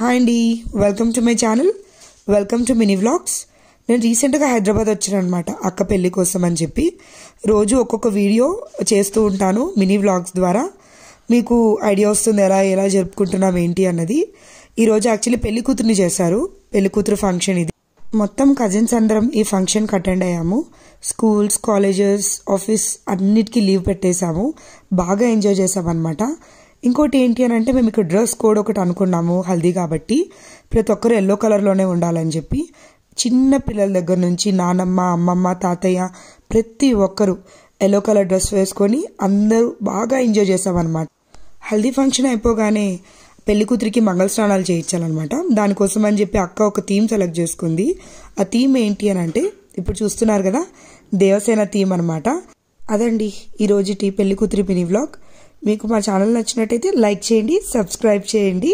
hi అండి welcome to my channel welcome to mini vlogs నేను రీసెంట్గా హైదరాబాద్ వచ్చాను అనమాట అక్క పెళ్ళి కోసం అని చెప్పి రోజు ఒక్కొక్క వీడియో చేస్తూ ఉంటాను మినీ వ్లాగ్స్ ద్వారా మీకు ఐడియా వస్తుంది ఎలా ఎలా జరుపుకుంటున్నాం ఏంటి అన్నది ఈరోజు యాక్చువల్లీ పెళ్లి కూతురుని చేశారు పెళ్లి కూతురు ఫంక్షన్ ఇది మొత్తం కజిన్స్ అందరం ఈ ఫంక్షన్కి అటెండ్ అయ్యాము స్కూల్స్ కాలేజెస్ ఆఫీస్ అన్నిటికీ లీవ్ పెట్టేశాము బాగా ఎంజాయ్ చేసామన్నమాట ఇంకోటి ఏంటి అని అంటే మేము ఇక్కడ డ్రెస్ కోడ్ ఒకటి అనుకున్నాము హల్దీ కాబట్టి ప్రతి ఒక్కరు ఎల్లో కలర్లోనే ఉండాలని చెప్పి చిన్న పిల్లల దగ్గర నుంచి నానమ్మ అమ్మమ్మ తాతయ్య ప్రతి ఒక్కరు ఎల్లో కలర్ డ్రెస్ వేసుకొని అందరూ బాగా ఎంజాయ్ చేసామన్నమాట హల్దీ ఫంక్షన్ అయిపోగానే పెళ్లి కూతురికి మంగళ స్నానాలు చేయించాలన్నమాట దానికోసం అని చెప్పి అక్క ఒక థీమ్ సెలెక్ట్ చేసుకుంది ఆ థీమ్ ఏంటి అని అంటే ఇప్పుడు చూస్తున్నారు కదా దేవసేన థీమ్ అనమాట అదండి ఈరోజు టీ పెళ్లి కూతురి మినీ వ్లాగ్ మీకు మా ఛానల్ నచ్చినట్టయితే లైక్ చేయండి సబ్స్క్రైబ్ చేయండి